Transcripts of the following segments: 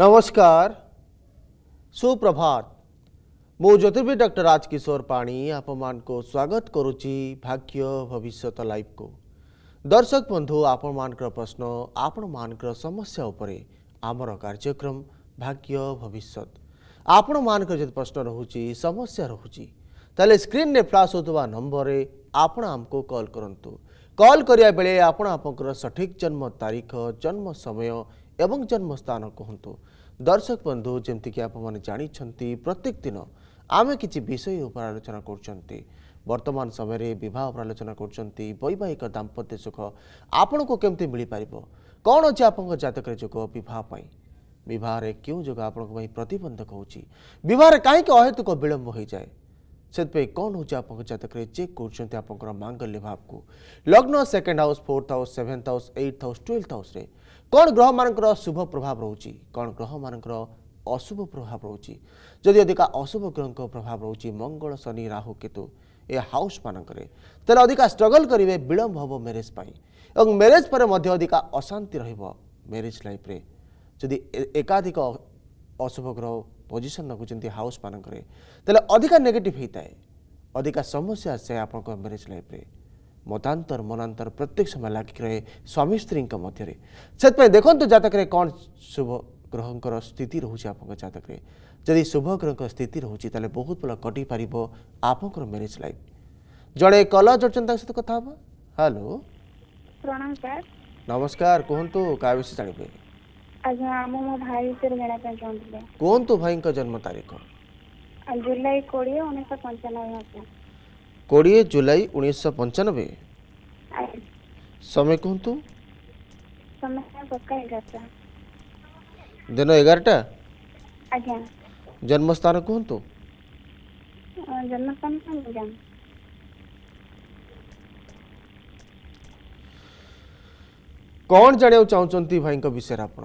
नमस्कार सुप्रभात ମୁଁ ଜ୍ୟୋତିର୍ବି ଡକ୍ଟର ରାଜକିଶୋର ପାଣି ଆପଣମାନଙ୍କୁ ସ୍ୱାଗତ କରୁଛି ଭାଗ୍ୟ ଭବିଷ୍ୟତ ଲାଇଭ୍କୁ ଦର୍ଶକ ବନ୍ଧୁ ଆପଣମାନଙ୍କର ପ୍ରଶ୍ନ ଆପଣମାନଙ୍କର ସମସ୍ୟା ଉପରେ ଆମର କାର୍ଯ୍ୟକ୍ରମ ଭାଗ୍ୟ ଭବିଷ୍ୟତ ଆପଣମାନଙ୍କର ଯଦି ପ୍ରଶ୍ନ ରହୁଛି ସମସ୍ୟା ରହୁଛି ତାହେଲେ ସ୍କ୍ରିନ୍ରେ ଫ୍ଲାସ୍ ହେଉଥିବା ନମ୍ବରରେ ଆପଣ ଆମକୁ କଲ୍ କରନ୍ତୁ କଲ୍ କରିବା ବେଳେ ଆପଣ ଆପଣଙ୍କର ସଠିକ୍ ଜନ୍ମ ତାରିଖ ଜନ୍ମ ସମୟ ଏବଂ ଜନ୍ମସ୍ଥାନ କୁହନ୍ତୁ ଦର୍ଶକ ବନ୍ଧୁ ଯେମିତିକି ଆପଣମାନେ ଜାଣିଛନ୍ତି ପ୍ରତ୍ୟେକ ଦିନ ଆମେ କିଛି ବିଷୟ ଉପରେ ଆଲୋଚନା କରୁଛନ୍ତି ବର୍ତ୍ତମାନ ସମୟରେ ବିବାହ ଉପରେ ଆଲୋଚନା କରୁଛନ୍ତି ବୈବାହିକ ଦାମ୍ପତ୍ୟ ସୁଖ ଆପଣଙ୍କୁ କେମିତି ମିଳିପାରିବ କ'ଣ ଅଛି ଆପଣଙ୍କ ଜାତକରେ ଯୋଗ ବିବାହ ପାଇଁ ବିବାହରେ କେଉଁ ଯୋଗ ଆପଣଙ୍କ ପାଇଁ ପ୍ରତିବନ୍ଧକ ହେଉଛି ବିବାହରେ କାହିଁକି ଅହେତୁକ ବିଳମ୍ବ ହୋଇଯାଏ ସେଥିପାଇଁ କ'ଣ ହେଉଛି ଆପଣଙ୍କ ଜାତକରେ ଚେକ୍ କରୁଛନ୍ତି ଆପଣଙ୍କର ମାଙ୍ଗଲ୍ୟ ଭାବକୁ ଲଗ୍ନ second house fourth house seventh house eight house twelfth ହାଉସ୍ରେ कन् ग्रह म शुभ प्रभाव रह अशुभ प्रभाव रुचि जति अधिक अशुभ ग्रहको प्रभाव केतु ए हाउस मनको त अधिक स्ट्रगल गरे विलम्ब हे म्यारेज पा मेरेज परे अधिक अशान्ति लाइफ म्यारेज एकाधिक अशुभ ग्रह पोजिसन नगु हाउस म त अधिक नेगेटिभ अधिक समस्या आए म्यारेज ल्याफे ମତାନ୍ତର ମନାନ୍ତର ପ୍ରତ୍ୟେକ ସମୟ ଲାଗି ରହେ ସ୍ୱାମୀ ସ୍ତ୍ରୀଙ୍କ ମଧ୍ୟରେ ସେଥିପାଇଁ ଦେଖନ୍ତୁ ଜାତକରେ କ'ଣ ଶୁଭ ଗ୍ରହଙ୍କର ସ୍ଥିତି ରହୁଛି ଆପଣଙ୍କ ଜାତକରେ ଯଦି ଶୁଭ ଗ୍ରହଙ୍କ ସ୍ଥିତି ରହୁଛି ତାହେଲେ ବହୁତ ଭଲ କଟିପାରିବ ଆପଣଙ୍କର ମ୍ୟାରେଜ୍ ଲାଇଫ୍ ଜଣେ କଲ ଜଡ଼ୁଛନ୍ତି ତାଙ୍କ ସହିତ କଥା ହେବା ହ୍ୟାଲୋ ପ୍ରଣାମ ସାର୍ ନମସ୍କାର କୁହନ୍ତୁ କାହା ବିଷୟ ଜାଣିବେ ଆଜ୍ଞା ମୁଁ ମୋ ଭାଇ ବିଷୟରେ ଜାଣିବା ପାଇଁ ଚାହୁଁଥିଲି କୁହନ୍ତୁ ଭାଇଙ୍କ ଜନ୍ମ ତାରିଖ ଜୁଲାଇ କୋଡ଼ିଏ ଉଣେଇଶହ ପଞ୍ଚାନବେ ମସିହା କୋଡ଼ିଏ ଜୁଲାଇ ଉଣେଇଶହ ପଞ୍ଚାନବେ ସମୟ କୁହନ୍ତୁ ଦିନ ଏଗାରଟା ଜନ୍ମସ୍ଥାନ କୁହନ୍ତୁ କ'ଣ ଜାଣିବାକୁ ଚାହୁଁଛନ୍ତି ଭାଇଙ୍କ ବିଷୟରେ ଆପଣ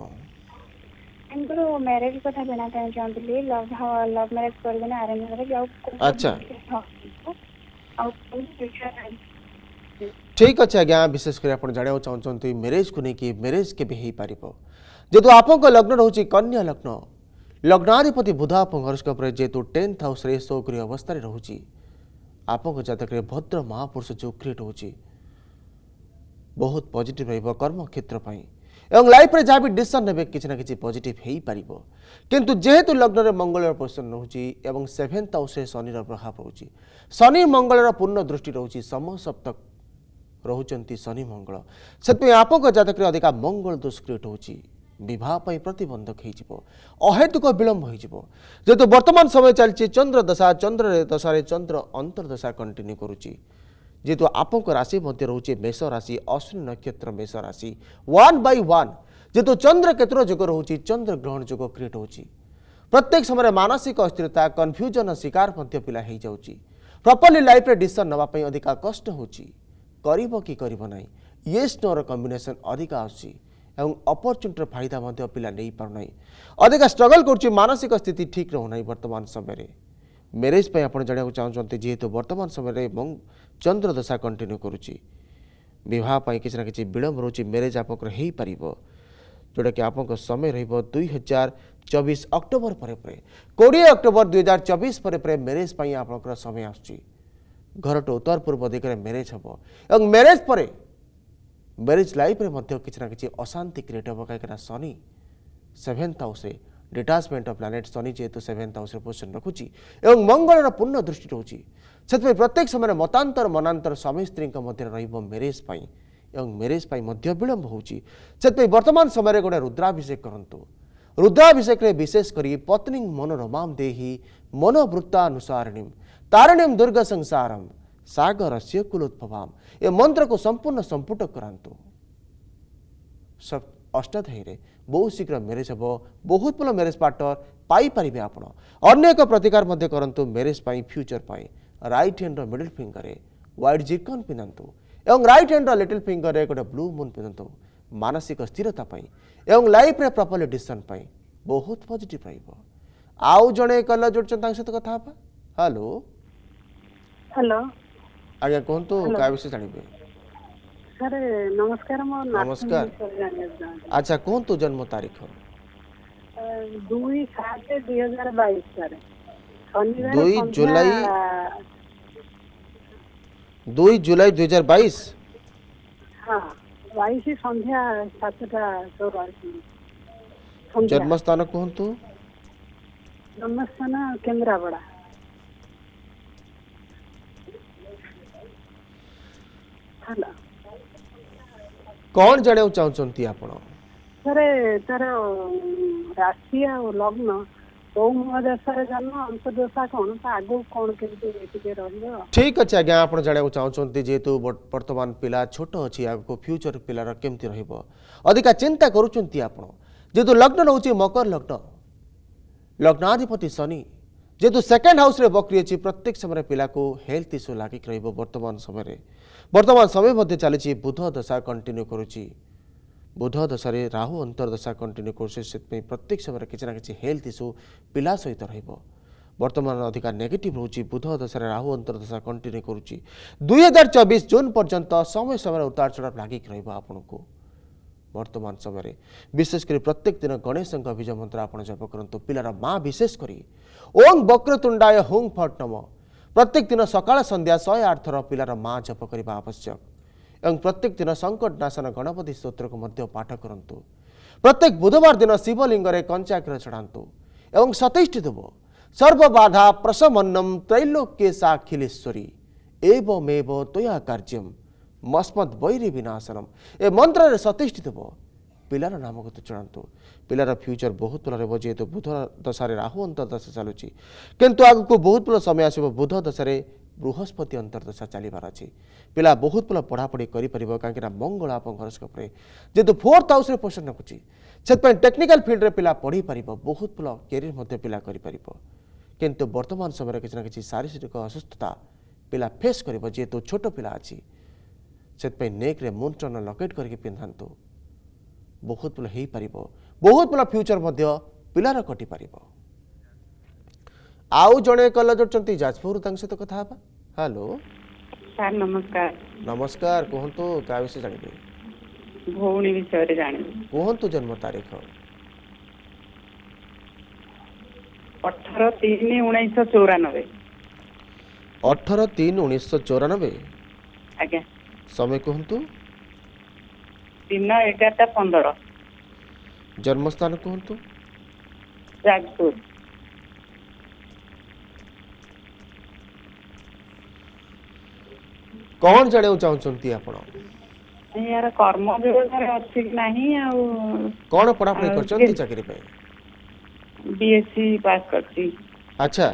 ଏଙ୍କର ମ୍ୟାରେଜ କଥା ଜାଣିବାକୁ ଚାହୁଁଥିଲି ଲଭ୍ ଲଭ୍ ମ୍ୟାରେଜ କରିବେ ନା ଆରେଞ୍ଜ ମ୍ୟାରେଜ ଆଉ ଆଚ୍ଛା ठीक अच्छे आज्ञा विशेषकर आप जाना चाहते मेरेज को लेकिन मेरेज केपर जेहतु आप लग्न रोच कन्या लग्न लग्नाधिपति बुध आप जेहतु टेन्थ हाउस शौक्री अवस्था रोच आपतक भद्र महापुरुष जो क्रिएट हो बहुत पजिट रर्म क्षेत्रपाई এবং লাইফ্রে যা বি ডিসিশন নেবে কিছু না কিছু পজিটিভ হয়েপার কিন্তু যেহেতু লগ্নরে মঙ্গলের পজিশন রয়েছে এবং সেভেন্থ হাউসে শনির প্রভাব রয়েছে শনি মঙ্গলর পূর্ণ দৃষ্টি রয়েছে সমসপ্তক রহুচন্তি শনি মঙ্গল সেপা আপনার জাতকরে অধিকা মঙ্গল দোষ ক্রিয়েট হচ্ছে বিবাহ পাই প্রতবন্ধক হয়েযিব অহেতুক বিলম্ব হয়েযিব যেহেতু বর্তমান সময় চলছে চন্দ্র দশা চন্দ্রের দশার চন্দ্র অন্তর্দশা কন্টিনিউ করুচি जेहेतु आप राशि मध्य रोच मेष राशि अश्विन नक्षत्र मेष राशि वन बै वन जेहतु चंद्र क्षेत्र जुग रोच चंद्र ग्रहण जुग क्रिएट हो प्रत्येक समय मानसिक अस्थिरता कन्फ्यूजन शिकार पिला प्रपर्ली लाइफ डिसीसन नाप अधिका कष्ट करना ये स्नोर कम्बेसन अधिक आपर्चुनिटर फायदा पिला नहीं पार ना अधिका स्ट्रगल करसिक स्थित ठीक ना बर्तमान समय मेरेज पर आज जानक चाहते जीत बर्तमान समय में ଚନ୍ଦ୍ରଦଶା କଣ୍ଟିନ୍ୟୁ କରୁଛି ବିବାହ ପାଇଁ କିଛି ନା କିଛି ବିଳମ୍ବ ରହୁଛି ମ୍ୟାରେଜ୍ ଆପଣଙ୍କର ହୋଇପାରିବ ଯେଉଁଟାକି ଆପଣଙ୍କ ସମୟ ରହିବ ଦୁଇ ହଜାର ଚବିଶ ଅକ୍ଟୋବର ପରେ ପରେ କୋଡ଼ିଏ ଅକ୍ଟୋବର ଦୁଇ ହଜାର ଚବିଶ ପରେ ପରେ ମ୍ୟାରେଜ୍ ପାଇଁ ଆପଣଙ୍କର ସମୟ ଆସୁଛି ଘରଠୁ ଉତ୍ତର ପୂର୍ବ ଦିଗରେ ମ୍ୟାରେଜ୍ ହେବ ଏବଂ ମ୍ୟାରେଜ୍ ପରେ ମ୍ୟାରେଜ୍ ଲାଇଫ୍ରେ ମଧ୍ୟ କିଛି ନା କିଛି ଅଶାନ୍ତି କ୍ରିଏଟ୍ ହେବ କାହିଁକିନା ଶନି ସେଭେନ୍ଥ ହାଉସ୍ରେ ডিটাଚমেন্ট অফ প্লানেট শনি যেহেতু সেভেন্থ হাউসের পোজিশন রাখুছি এবং মঙ্গলর পূর্ণ দৃষ্টি রয়েছে সেপাই প্রত্যেক সময় মতান্তর মনান্তর স্বামী স্ত্রী মধ্যে রহব ম্যারেজ পাই এবং ম্যারেজ পাই মধ্য বিলম্ব হচ্ছে সেপাই বর্তমান সময় গোটে রুদ্রাভিষেক করতু ରୁଦ୍ରାଭିଷେକରେ ବିଶେଷ କରି ପତ୍ନୀ ମନୋରମାମ ଦେହି ମନୋବୃତ୍ତାନୁସାରଣୀମ ତାରଣୀମ ଦୁର୍ଗ ସଂସାରମ ସାଗରସ୍ୟ କୁଲୋଦ୍ଭବାମ ଏ ମନ୍ତ୍ରକୁ ସମ୍ପୂର୍ଣ୍ଣ ସମ୍ପୁଟ କରାନ୍ତୁ ଅଷ୍ଟାଧ୍ୟାୟୀରେ ବହୁତ ଶୀଘ୍ର ମ୍ୟାରେଜ୍ ହେବ ବହୁତ ଭଲ ମ୍ୟାରେଜ୍ ପାର୍ଟନର ପାଇପାରିବେ ଆପଣ ଅନ୍ୟ ଏକ ପ୍ରତିକାର ମଧ୍ୟ କରନ୍ତୁ ମ୍ୟାରେଜ୍ ପାଇଁ ଫ୍ୟୁଚର୍ ପାଇଁ ରାଇଟ୍ ହ୍ୟାଣ୍ଡର ମିଡିଲ୍ ଫିଙ୍ଗରରେ ହ୍ୱାଇଟ୍ ଜିର୍କନ୍ ପିନ୍ଧନ୍ତୁ ଏବଂ ରାଇଟ୍ ହ୍ୟାଣ୍ଡର ଲିଟିଲ୍ ଫିଙ୍ଗରରେ ଗୋଟେ ବ୍ଲୁ ମୁନ୍ ପିନ୍ଧନ୍ତୁ ମାନସିକ ସ୍ଥିରତା ପାଇଁ ଏବଂ ଲାଇଫ୍ରେ ପ୍ରପର୍ଲି ଡିସିସନ୍ ପାଇଁ ବହୁତ ପଜିଟିଭ୍ ରହିବ ଆଉ ଜଣେ କଲର ଯୋଡ଼ୁଛନ୍ତି ତାଙ୍କ ସହିତ କଥା ହେବା ହ୍ୟାଲୋ ହ୍ୟାଲୋ ଆଜ୍ଞା କୁହନ୍ତୁ କାହା ବିଷୟ ଜାଣିବେ ସାର୍ ନମସ୍କାର ମୋ ନମସ୍କାର ଆଚ୍ଛା କୁହନ୍ତୁ ଜନ୍ମ ତାରିଖ ଦୁଇ ସାତ ଦୁଇ ହଜାର ବାଇଶ ସାର୍ ଦୁଇ ଜୁଲାଇ ଦୁଇ ଜୁଲାଇ ଦୁଇ ହଜାର ବାଇଶ ବାଇଶ ସନ୍ଧ୍ୟା ସାତଟା ଚଉରାଳିଶ ଜନ୍ମସ୍ଥାନ କୁହନ୍ତୁ ଜନ୍ମସ୍ଥାନ କେନ୍ଦ୍ରାପଡ଼ା ହ୍ୟାଲୋ କ'ଣ ଜାଣିବାକୁ ଚାହୁଁଛନ୍ତି ଆପଣ ସାରେ ତାର ରାଶି ଆଉ ଲଗ୍ନ କୋଉ ମହାଦେଶରେ ଜନ୍ମ ଅଂଶଦୋଷା କ'ଣ ତା ଆଗକୁ କ'ଣ କେମିତି ଟିକେ ରହିବ ଠିକ୍ ଅଛି ଆଜ୍ଞା ଆପଣ ଜାଣିବାକୁ ଚାହୁଁଛନ୍ତି ଯେହେତୁ ବର୍ତ୍ତମାନ ପିଲା ଛୋଟ ଅଛି ଆଗକୁ ଫ୍ୟୁଚର ପିଲାର କେମିତି ରହିବ ଅଧିକା ଚିନ୍ତା କରୁଛନ୍ତି ଆପଣ ଯେହେତୁ ଲଗ୍ନ ରହୁଛି ମକର ଲଗ୍ନ ଲଗ୍ନାଧିପତି ଶନି যেহেতু সেকেন্ড হাউসে বকরি অ প্রত্যেক সময় পিলা হেলথ ইস্যু লাগি রহব বর্তমান সময় বর্তমান সময় মধ্যে চালছে বুধ দশা কন্টিনিউ করছি বুধ দশার রাহু অন্তর্দশা কন্টিনিউ করছে সেপাই প্রত্যেক সময় কিছু না কিছু হেলথ ইস্যু পিলা সহ রহব বর্তমান অধিকা নেগেটিভ রয়েছে বুধ দশার রাহু অন্তর্দশা কন্টিনিউ করছি দুই হাজার চবিশ জুন পর্যন্ত সময় সময় উত্তর চড়া লাগি রহব আপনার বর্তমান সময় বিশেষ করে প্রত্যেক দিন গণেশ বীজ মন্ত্র আপনার জপ করতু পিলার মা বিশেষ করে फट बक्रङ्म प्रत्येक दिन सका सन्ध्या शै आठ जप पपकर आवश्यक एवं प्रत्येक दिन संकट नासन गणपति स्रोतको पाठ गरु प्रत्येक बुधवार दिन शिवलिङ्गले कञ्चाग्रह चढान्तु साखिलेश्वरी दुव सर्वबा तोया कार्यम मस्मद बैरी विनाशनम ए मन्त्री दुव ପିଲାର ନାମକୁ ଜଣାନ୍ତୁ ପିଲାର ଫ୍ୟୁଚର ବହୁତ ଭଲ ରହିବ ଯେହେତୁ ବୁଧ ଦଶାରେ ରାହୁ ଅନ୍ତର୍ଦଶା ଚାଲୁଛି କିନ୍ତୁ ଆଗକୁ ବହୁତ ଭଲ ସମୟ ଆସିବ ବୁଧ ଦଶାରେ ବୃହସ୍ପତି ଅନ୍ତର୍ଦଶା ଚାଲିବାର ଅଛି ପିଲା ବହୁତ ଭଲ ପଢ଼ାପଢ଼ି କରିପାରିବ କାହିଁକିନା ମଙ୍ଗଳ ଆପଣଙ୍କ ହରସ୍କୋପରେ ଯେହେତୁ ଫୋର୍ଥ ହାଉସ୍ରେ ପୋଷଣ ରଖୁଛି ସେଥିପାଇଁ ଟେକ୍ନିକାଲ୍ ଫିଲ୍ଡରେ ପିଲା ପଢ଼ିପାରିବ ବହୁତ ଭଲ କ୍ୟାରିୟର ମଧ୍ୟ ପିଲା କରିପାରିବ କିନ୍ତୁ ବର୍ତ୍ତମାନ ସମୟରେ କିଛି ନା କିଛି ଶାରୀରିକ ଅସୁସ୍ଥତା ପିଲା ଫେସ୍ କରିବ ଯେହେତୁ ଛୋଟ ପିଲା ଅଛି ସେଥିପାଇଁ ନେକ୍ରେ ମୁନ୍ ଚନ ଲକେଟ୍ କରିକି ପିନ୍ଧାନ୍ତୁ ବହୁତ ପିଲା ହୋଇପାରିବ ବହୁତ ପିଲା ଫ୍ୟୁଚର୍ ମଧ୍ୟ ପିଲାର କଟିପାରିବ ଆଉ ଜଣେ କଲେଜ ଅଛନ୍ତି ଯାଜପୁରରୁ ତାଙ୍କ ସହିତ କଥା ହେବା ହ୍ୟାଲୋ ସାର୍ ନମସ୍କାର ନମସ୍କାର କୁହନ୍ତୁ କା ବିଷୟ ଜାଣିବେ ଭଉଣୀ ବିଷୟରେ ଜାଣିବେ କୁହନ୍ତୁ ଜନ୍ମ ତାରିଖ ଅଠର ତିନି ଉଣେଇଶହ ଚଉରାନବେ ଅଠର ତିନି ଉଣେଇଶହ ଚଉରାନବେ ଆଜ୍ଞା ସମୟ କୁହନ୍ତୁ ଦଶଟା ଦିନ ଏଗାରଟା ପନ୍ଦର ଜନ୍ମସ୍ଥାନ କୁହନ୍ତୁ ଯାଜପୁର କଣ ଜାଣିବାକୁ ଚାହୁଁଛନ୍ତି ଆପଣ ଏହାର କର୍ମ ବ୍ୟବସ୍ଥାରେ ଅଛି କି ନାହିଁ ଆଉ କଣ ପଢାପଢି କରିଛନ୍ତି ଚାକିରି ପାଇଁ ବିଏସସି ପାସ୍ କରିଛି ଆଚ୍ଛା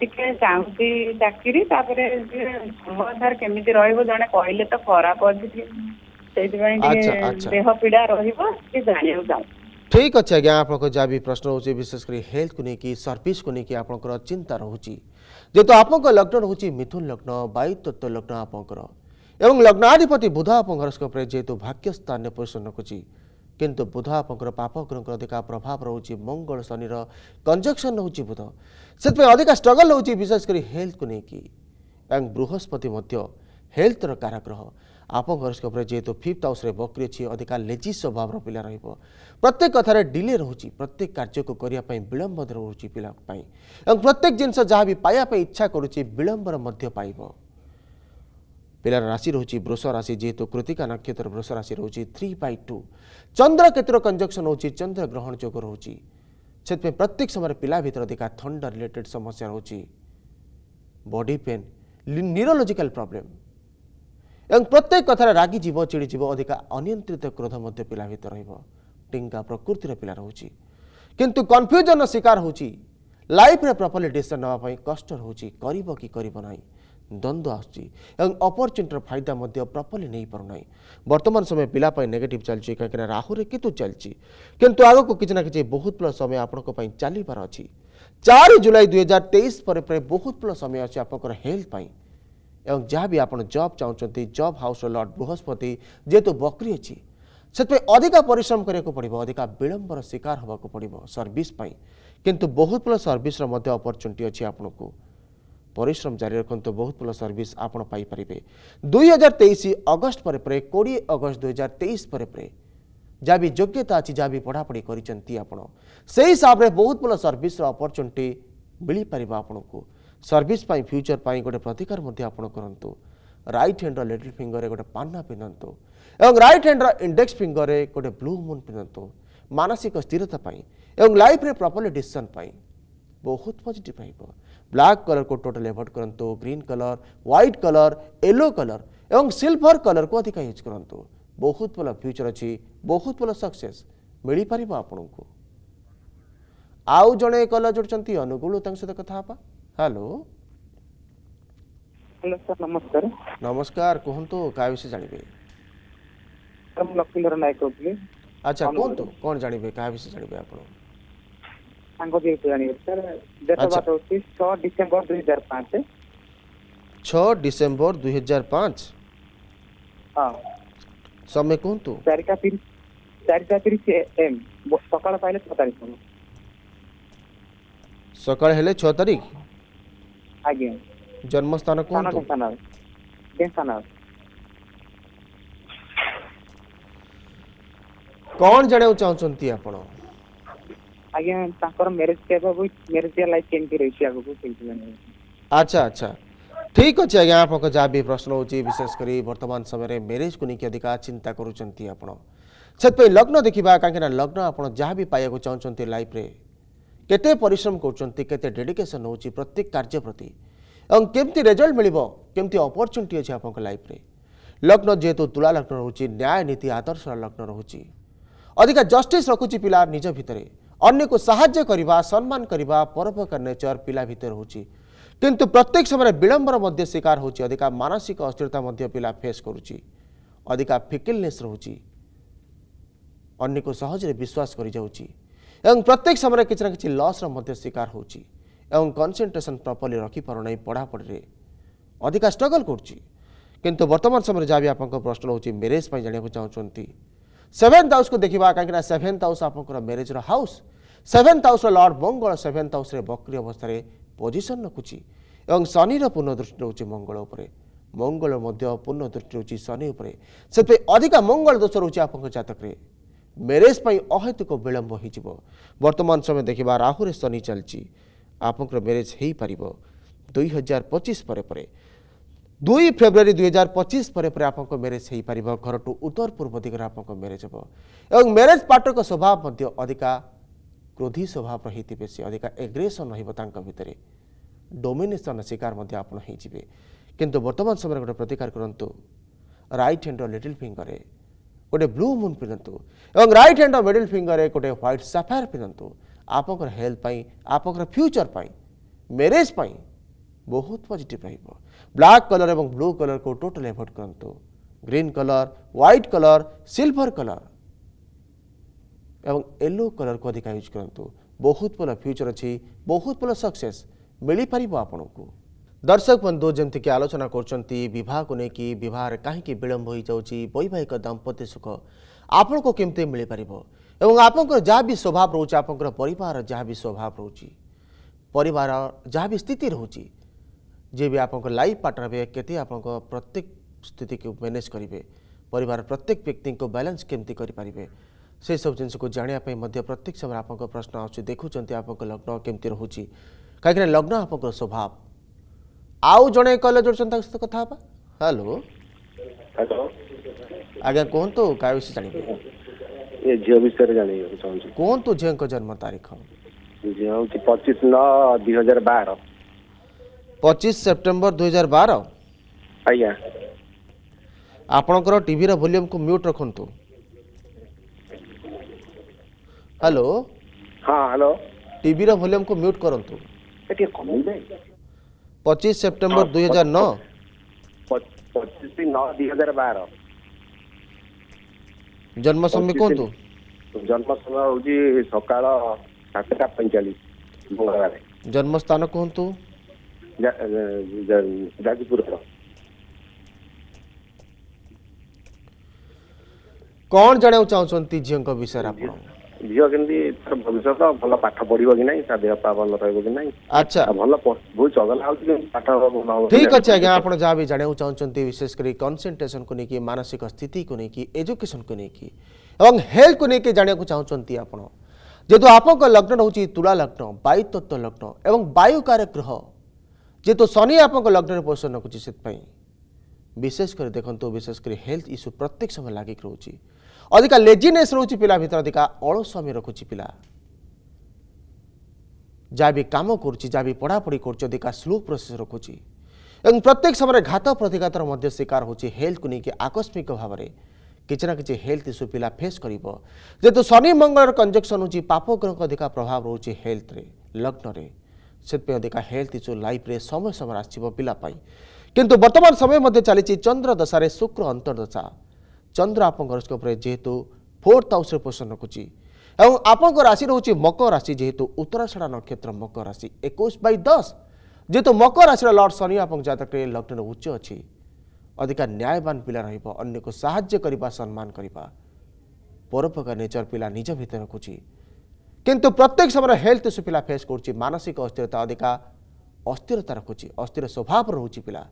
ଟିକେ ଚାହୁଁଛି ଚାକିରି ତାପରେ ସମୟ ସାର କେମିତି ରହିବ ଜଣେ କହିଲେ ତ ଖରାପ ଅଛି ସେଇଥିପାଇଁ ଟିକେ ଦେହ ପୀଡ଼ା ରହିବ ଟିକେ ଜାଣିବାକୁ ଚାହୁଁଛି ଠିକ୍ ଅଛି ଆଜ୍ଞା ଆପଣଙ୍କ ଯାହା ବି ପ୍ରଶ୍ନ ରହୁଛି ବିଶେଷ କରି ହେଲ୍ଥକୁ ନେଇକି ସର୍ଭିସକୁ ନେଇକି ଆପଣଙ୍କର ଚିନ୍ତା ରହୁଛି ଯେହେତୁ ଆପଣଙ୍କ ଲଗ୍ନ ରହୁଛି ମିଥୁନ ଲଗ୍ନ ବାୟୁତତ୍ତ୍ୱ ଲଗ୍ନ ଆପଣଙ୍କର ଏବଂ ଲଗ୍ନାଧିପତି ବୁଧ ଆପଣଙ୍କ ହରସ୍କୋପରେ ଯେହେତୁ ଭାଗ୍ୟ ସ୍ଥାନରେ ପୋଷଣ ରଖୁଛି କିନ୍ତୁ ବୁଧ ଆପଣଙ୍କର ପାପ ଗ୍ରହଙ୍କର ଅଧିକା ପ୍ରଭାବ ରହୁଛି ମଙ୍ଗଳ ଶନିର କଞ୍ଜକ୍ସନ୍ ରହୁଛି ବୁଧ ସେଥିପାଇଁ ଅଧିକା ଷ୍ଟ୍ରଗଲ୍ ରହୁଛି ବିଶେଷ କରି ହେଲ୍ଥକୁ ନେଇକି ଏବଂ ବୃହସ୍ପତି ମଧ୍ୟ ହେଲ୍ଥର କାରାଗ୍ରହ आप घरस्क जेहेतु फिफ्थ हाउस बकरी अच्छी अधिका लेजी स्वभाव पिला र प्रत्येक कथार डिले रोचे प्रत्येक कार्य को करने विलंब रोचे पाई प्रत्येक जिनस जहाँ भी पाइप इच्छा करुचे विलंबर पाइब ପିଲାର ରାଶି ରହୁଛି ବୃଷ ରାଶି ଯେହେତୁ କୃତିକା ନକ୍ଷତ୍ର ବୃଷ ରାଶି ରହୁଛି ଥ୍ରୀ ବାଇ ଟୁ ଚନ୍ଦ୍ର କ୍ଷେତ୍ର କଞ୍ଜକ୍ସନ୍ ହେଉଛି ଚନ୍ଦ୍ର ଗ୍ରହଣ ଯୋଗ ରହୁଛି ସେଥିପାଇଁ ପ୍ରତ୍ୟେକ ସମୟରେ ପିଲା ଭିତରେ ଅଧିକା ଥଣ୍ଡା ରିଲେଟେଡ୍ ସମସ୍ୟା ରହୁଛି ବଡି ପେନ୍ ନ୍ୟୁରୋଲୋଜିକାଲ ପ୍ରୋବ୍ଲେମ୍ ଏବଂ ପ୍ରତ୍ୟେକ କଥାରେ ରାଗିଯିବ ଚିଡ଼ିଯିବ ଅଧିକା ଅନିୟନ୍ତ୍ରିତ କ୍ରୋଧ ମଧ୍ୟ ପିଲା ଭିତରେ ରହିବ ଟିଙ୍କା ପ୍ରକୃତିର ପିଲା ରହୁଛି କିନ୍ତୁ କନଫ୍ୟୁଜନ୍ର ଶିକାର ହେଉଛି ଲାଇଫ୍ରେ ପ୍ରପର୍ଲି ଡିସିସନ୍ ନେବା ପାଇଁ କଷ୍ଟ ରହୁଛି କରିବ କି କରିବ ନାହିଁ ଦ୍ୱନ୍ଦ୍ୱ ଆସୁଛି ଏବଂ ଅପରଚ୍ୟୁନିଟିର ଫାଇଦା ମଧ୍ୟ ପ୍ରପର୍ଲି ନେଇପାରୁନାହିଁ ବର୍ତ୍ତମାନ ସମୟ ପିଲା ପାଇଁ ନେଗେଟିଭ୍ ଚାଲିଛି କାହିଁକିନା ରାହୁରେ କେତୁ ଚାଲିଛି କିନ୍ତୁ ଆଗକୁ କିଛି ନା କିଛି ବହୁତ ପ୍ଲସ୍ ସମୟ ଆପଣଙ୍କ ପାଇଁ ଚାଲିବାର ଅଛି ଚାରି ଜୁଲାଇ ଦୁଇହଜାର ତେଇଶ ପରେ ପ୍ରାୟ ବହୁତ ପ୍ଲସ୍ ସମୟ ଅଛି ଆପଣଙ୍କର ହେଲ୍ଥ ପାଇଁ এবং ଯାହା ବି ଆପଣ ଜବ୍ ଚାହୁଁଛନ୍ତି ଜବ୍ ହାଉସ୍ର ଲର୍ଡ଼ ବୃହସ୍ପତି ଯେହେତୁ ବକ୍ରି ଅଛି ସେଥିପାଇଁ ଅଧିକା ପରିଶ୍ରମ କରିବାକୁ ପଡ଼ିବ ଅଧିକା ବିଳମ୍ବର ଶିକାର ହେବାକୁ ପଡ଼ିବ ସର୍ଭିସ୍ ପାଇଁ କିନ୍ତୁ ବହୁତ ଭଲ ସର୍ଭିସ୍ର ମଧ୍ୟ ଅପରଚ୍ୟୁନିଟି ଅଛି ଆପଣଙ୍କୁ ପରିଶ୍ରମ ଜାରି ରଖନ୍ତୁ ବହୁତ ଭଲ ସର୍ଭିସ୍ ଆପଣ ପାଇପାରିବେ ଦୁଇ ହଜାର ତେଇଶ ଅଗଷ୍ଟ ପରେ ପରେ କୋଡ଼ିଏ ଅଗଷ୍ଟ ଦୁଇ ହଜାର ତେଇଶ ପରେ ପରେ ଯାହା ବି ଯୋଗ୍ୟତା ଅଛି ଯାହା ବି ପଢ଼ାପଢ଼ି କରିଛନ୍ତି ଆପଣ ସେହି ହିସାବରେ ବହୁତ ଭଲ ସର୍ଭିସ୍ର ଅପରଚ୍ୟୁନିଟି ମିଳିପାରିବ ଆପଣଙ୍କୁ ସର୍ଭିସ୍ ପାଇଁ ଫ୍ୟୁଚର୍ ପାଇଁ ଗୋଟେ ପ୍ରତିକାର ମଧ୍ୟ ଆପଣ କରନ୍ତୁ ରାଇଟ୍ ହ୍ୟାଣ୍ଡର ଲିଟିଲ୍ ଫିଙ୍ଗରରେ ଗୋଟେ ପାନ୍ନା ପିନ୍ଧନ୍ତୁ ଏବଂ ରାଇଟ୍ ହ୍ୟାଣ୍ଡର ଇଣ୍ଡେକ୍ସ ଫିଙ୍ଗରରେ ଗୋଟେ ବ୍ଲୁ ମୁନ୍ ପିନ୍ଧନ୍ତୁ ମାନସିକ ସ୍ଥିରତା ପାଇଁ ଏବଂ ଲାଇଫ୍ରେ ପ୍ରପର୍ଲି ଡିସିସନ୍ ପାଇଁ ବହୁତ ପଜିଟିଭ୍ ରହିବ ବ୍ଲାକ୍ କଲର୍କୁ ଟୋଟାଲ୍ ଏଭଏଡ୍ କରନ୍ତୁ green colour white colour yellow colour ଏବଂ ସିଲ୍ଭର କଲର୍କୁ ଅଧିକା ୟୁଜ୍ କରନ୍ତୁ ବହୁତ ଭଲ ଫ୍ୟୁଚର୍ ଅଛି ବହୁତ ଭଲ ସକ୍ସେସ୍ ମିଳିପାରିବ ଆପଣଙ୍କୁ ଆଉ ଜଣେ କଲର୍ ଯୋଡ଼ୁଛନ୍ତି ଅନୁଗୁଳ ତାଙ୍କ ସହିତ କଥା ହେବା ହ୍ୟାଲୋ ହ୍ୟାଲୋ ସାର୍ ନମସ୍କାର ନମସ୍କାର କୁହନ୍ତୁ କାହା ବିଷୟରେ ଜାଣିବେ ମୁଁ ଲକ୍ଷ୍ମୀଧର ନାୟକ କହୁଥିଲି ଆଚ୍ଛା କୁହନ୍ତୁ କ'ଣ ଜାଣିବେ କାହା ବିଷୟରେ ଜାଣିବେ ଆପଣ ସାଙ୍ଗ ଯେହେତୁ ଜାଣିବେ ସାର୍ ଡେଟ୍ ଅଫ୍ ବାର୍ଥ ହେଉଛି ଛଅ ଡିସେମ୍ବର ଦୁଇ ହଜାର ପାଞ୍ଚ ଛଅ ଡିସେମ୍ବର ଦୁଇ ହଜାର ପାଞ୍ଚ ହଁ ସମୟ କୁହନ୍ତୁ ଚାରିଟା ତିରିଶ ଚାରିଟା ତିରିଶ ଏମ୍ ସକାଳ ପାଇଲେ ଛଅ ତାରିଖ ସକାଳ ହେଲେ ଛଅ ତାରିଖ जन्म स्थान कौन स्थान कौन जाने चाहती आप अच्छा अच्छा ठीक अच्छे आज आप जहाँ भी प्रश्न हो विशेषकर बर्तमान समय मेरेज को लेकिन अधिका चिंता करुँच से लग्न देखा कहीं लग्न आप जहाँ भी पाया चाहते लाइफ केते परिश्रम करते डेडिकेसन हो प्रत्येक कार्य प्रति और केमती रेजल्ट मिलती अपरच्युनिटी अच्छे आप लाइफ में लग्न जेहेतु तुला लग्न रोचे न्याय नीति आदर्श लग्न रोचे अधिका जस्टिस रखुच पिला निज भितर अन्न को साय करवा सम्मान करवा परोपकार नेचर पिला भितर हो किंतु प्रत्येक समय विलंबर मध्य शिकार होधिका मानसिक अस्थिरता पिला फेस करुच्च अधिका फिकिलनेस रोचे अन्न को सहजरे विश्वास कर जाऊँगी এবং প্রত্যেক সময় কিছু না কিছু লস্র মধ্যে শিকার হচ্ছে এবং কনসেনট্রেসন প্রপরলি রকিপারুনা পড়াপড়ি অধিকা স্ট্রগল করছি কিন্তু বর্তমান সময় যা বি আপনার প্রশ্ন হচ্ছে ম্যারেজ জাঁয়া চাহুন সেভেন্থ হাউস কু দেখা কিনা সেভেন্থ হাউস আপনার ম্যারেজর house seventh house lord Mangal seventh হাউসে বক্রি অবস্থায় পজিশন রাখুছি এবং শনির পূর্ণ দৃষ্টি রয়েছে মঙ্গল উপরে মঙ্গল মধ্য পূর্ণ দৃষ্টি রয়েছে শনি উপরে সেপে অধিকা মঙ্গল দোষ রয়েছে আপনার জাতকরে ମ୍ୟାରେଜ୍ ପାଇଁ ଅହେତୁକ ବିଳମ୍ବ ହୋଇଯିବ ବର୍ତ୍ତମାନ ସମୟ ଦେଖିବା ରାହୁରେ ଶନି ଚାଲିଛି ଆପଣଙ୍କର ମ୍ୟାରେଜ୍ ହୋଇପାରିବ ଦୁଇ ହଜାର ପଚିଶ ପରେ ପରେ ଦୁଇ ଫେବୃଆରୀ ଦୁଇ ହଜାର ପଚିଶ ପରେ ପରେ ଆପଣଙ୍କ ମ୍ୟାରେଜ୍ ହୋଇପାରିବ ଘରଠୁ ଉତ୍ତର ପୂର୍ବ ଦିଗରେ ଆପଣଙ୍କ ମ୍ୟାରେଜ୍ ହେବ ଏବଂ ମ୍ୟାରେଜ୍ ପାର୍ଟନରଙ୍କ ସ୍ୱଭାବ ମଧ୍ୟ ଅଧିକା କ୍ରୋଧି ସ୍ୱଭାବ ରହିଥିବେ ସେ ଅଧିକା ଏଗ୍ରେସନ୍ ରହିବ ତାଙ୍କ ଭିତରେ ଡୋମିନେସନ୍ର ଶିକାର ମଧ୍ୟ ଆପଣ ହୋଇଯିବେ କିନ୍ତୁ ବର୍ତ୍ତମାନ ସମୟରେ ଗୋଟେ ପ୍ରତିକାର କରନ୍ତୁ ରାଇଟ୍ ହ୍ୟାଣ୍ଡର ଲିଟିଲ୍ ଫିଙ୍ଗରରେ কটে ব্লু মুন পিনন্তু এবং রাইট হ্যান্ড অ মিডল ফিঙ্গার এ কটে হোয়াইট সাফায়ার পিনন্তু আপকৰ হেলথ পাই আপকৰ ফিউচার পাই ম্যারেজ পাই বহুত পজিটিভ আহিব ব্ল্যাক কালৰ আৰু ব্লু কালৰ কো টোটাল এভট কৰন্তু green colour white colour silver colour আৰু ইয়েলো কালৰ কো অধিকায় ইউজ কৰন্তু বহুত পলা ফিউচার আছে বহুত পলা সাকসেস ملي পৰিব আপোনক दर्शक बंधु जमीक आलोचना करवाह को लेकिन बहार कहीं विलंब हो वैवाहिक दाम्पत्य सुख आपण को कमी मिल पार और आपंकर जहाँ भी स्वभाव रोचे आप स्वभाव रोचे पर जहाँ भी स्थित रोचे जे भी आप लाइफ पार्टनर भी के प्रत्येक स्थित को मैनेज करेंगे पर प्रत्येक व्यक्ति को बैलेन्स केमती करेंगे से सब जिन जाना प्रत्येक समय आप प्रश्न आखुच्च देखुंत आप लग्न केमती रोचे कहीं लग्न आप स्वभाव ଆଉ ଜଣେ କଲର୍ ଯୋଡ଼ୁଛନ୍ତି ତାଙ୍କ ସହିତ କଥା ହେବା ହ୍ୟାଲୋ ଆଜ୍ଞା କୁହନ୍ତୁ କାହା ବିଷୟ ଜାଣିବେ ଝିଅ ବିଷୟରେ ଜାଣିବାକୁ ଚାହୁଁଛି କୁହନ୍ତୁ ଝିଅଙ୍କ ଜନ୍ମ ତାରିଖ ଝିଅ ହେଉଛି ପଚିଶ ନଅ ଦୁଇ ହଜାର ବାର ପଚିଶ ସେପ୍ଟେମ୍ବର ଦୁଇ ହଜାର ବାର ଆଜ୍ଞା ଆପଣଙ୍କର ଟିଭିର ଭଲ୍ୟୁମ୍କୁ ମ୍ୟୁଟ୍ ରଖନ୍ତୁ ହ୍ୟାଲୋ ହଁ ହ୍ୟାଲୋ ଟିଭିର ଭଲ୍ୟୁମ୍କୁ ମ୍ୟୁଟ୍ କରନ୍ତୁ ଟିକେ କମେଇବେ पचीस सेप्टेम्बर हाँ, दो हजार नौ पचीस नौ दुहजार बार जन्म समय कहतु तो? जन्म समय हूँ सकाल सातटा पैंचाश मंगलवार जन्म स्थान कहतु जाजपुर कौन जाना चाहते झील विषय आप ଝିଅ କେମିତି ତାର ଭବିଷ୍ୟତ ଭଲ ପାଠ ପଢିବ କି ନାହିଁ ତା ଦେହ ପା ଭଲ ରହିବ କି ନାହିଁ ଆଚ୍ଛା ଭଲ ବହୁତ ଚଗଲା ହଉଛି ପାଠ ଠିକ ଅଛି ଆଜ୍ଞା ଆପଣ ଯାହା ବି ଜାଣିବାକୁ ଚାହୁଁଛନ୍ତି ବିଶେଷ କରି କନସେଣ୍ଟ୍ରେସନକୁ ନେଇକି ମାନସିକ ସ୍ଥିତିକୁ ନେଇକି ଏଜୁକେସନକୁ ନେଇକି ଏବଂ ହେଲ୍ଥକୁ ନେଇକି ଜାଣିବାକୁ ଚାହୁଁଛନ୍ତି ଆପଣ ଯେହେତୁ ଆପଣଙ୍କ ଲଗ୍ନ ରହୁଛି ତୁଳା ଲଗ୍ନ ବାୟୁ ତତ୍ତ୍ୱ ଲଗ୍ନ ଏବଂ ବାୟୁକାର ଗ୍ରହ ଯେହେତୁ ଶନି ଆପଣଙ୍କ ଲଗ୍ନରେ ପୋଷଣ ରଖୁଛି ସେଥିପାଇଁ ବିଶେଷ କରି ଦେଖନ୍ତୁ ବିଶେଷ କରି ହେଲ୍ଥ ଇସ୍ୟୁ ପ୍ରତ୍ୟେକ ସମୟ ଲାଗିକି ରହୁଛି अधिका लेजिनेस रुचि पिभित्र अधिक अलस्वी र पछि जहाँ जहाँ पढापढी अधिक स्लो प्रोसेस र प्रत्येक समय घात प्रतिघात शिकार के आकस्मिक भावना हेल्थ इशू पिला फेस गरिब जुन शनिमङ्गल कन्जेक्सन हुन्छ पाप ग्रहको अधिका प्रभाव रे लग्न अधिका हेल्थ लाइफ रे समय पाई किंतु वर्तमान समय चाहिँ चन्द्र दशा शुक्र दशा ଚନ୍ଦ୍ର ଆପଣଙ୍କ ହରସ୍କୋପରେ ଯେହେତୁ ଫୋର୍ଥ ହାଉସ୍ରେ ପୋଜିସନ୍ ରଖୁଛି ଏବଂ ଆପଣଙ୍କ ରାଶି ରହୁଛି ମକର ରାଶି ଯେହେତୁ ଉତ୍ତରାଷାଢ଼ା ନକ୍ଷତ୍ର ମକର ରାଶି ଏକୋଇଶ ବାଇ ଦଶ ଯେହେତୁ ମକର ରାଶିର ଲର୍ଡ଼ ଶନି ଆପଣଙ୍କ ଜାତକରେ ଲଗ୍ନର ଉଚ୍ଚ ଅଛି ଅଧିକା ନ୍ୟାୟବାନ ପିଲା ରହିବ ଅନ୍ୟକୁ ସାହାଯ୍ୟ କରିବା ସମ୍ମାନ କରିବା ପରୋପକାର ନେଚର ପିଲା ନିଜ ଭିତରେ ରଖୁଛି କିନ୍ତୁ ପ୍ରତ୍ୟେକ ସମୟରେ ହେଲ୍ଥ ଇସ୍ୟୁ ପିଲା ଫେସ୍ କରୁଛି ମାନସିକ ଅସ୍ଥିରତା ଅଧିକା ଅସ୍ଥିରତା ରଖୁଛି ଅସ୍ଥିର ସ୍ୱଭାବ ରହୁଛି ପିଲା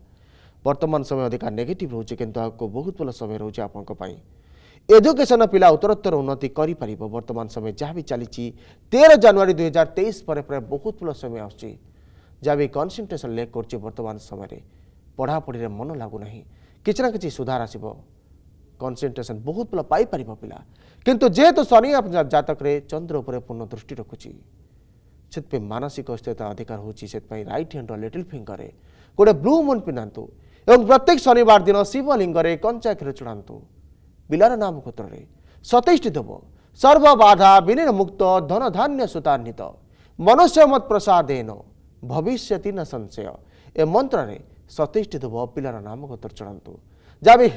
बर्तमान समय अधिका नेगेटिव रोचे कि बहुत भल समय रोचे आप एजुकेशन पिला उत्तरोत्तर उन्नति करपर वर्तमान समय जहाँ भी चली तेरह जानुरी दुई हजार तेईस पर बहुत भल समय आ कनसनट्रेसन लेक कर बर्तमान समय पढ़ापढ़ी मन लगुना किसी ना कि सुधार आसब कनसनट्रेसन बहुत भल पाई पिला कितु जेहेतु शनि जतक चंद्र उपर पूर्ण दृष्टि रखुच्छे से मानसिक अस्थिरता अधिकार होती से रईट हैंड रिटिल फिंगर गोटे ब्लू मुन पिन्धतु ए प्रत्येक शनिवार दिन शिवलिङ्गले कञ्चा क्षेत्र चढान्तु पत्र सतेष्ठी दुव सर्वबा धनधान्य सूतान्वित मनष्य मत प्रसाद भविष्य न संशय ए मन्त्री दोब पिार नामपत्र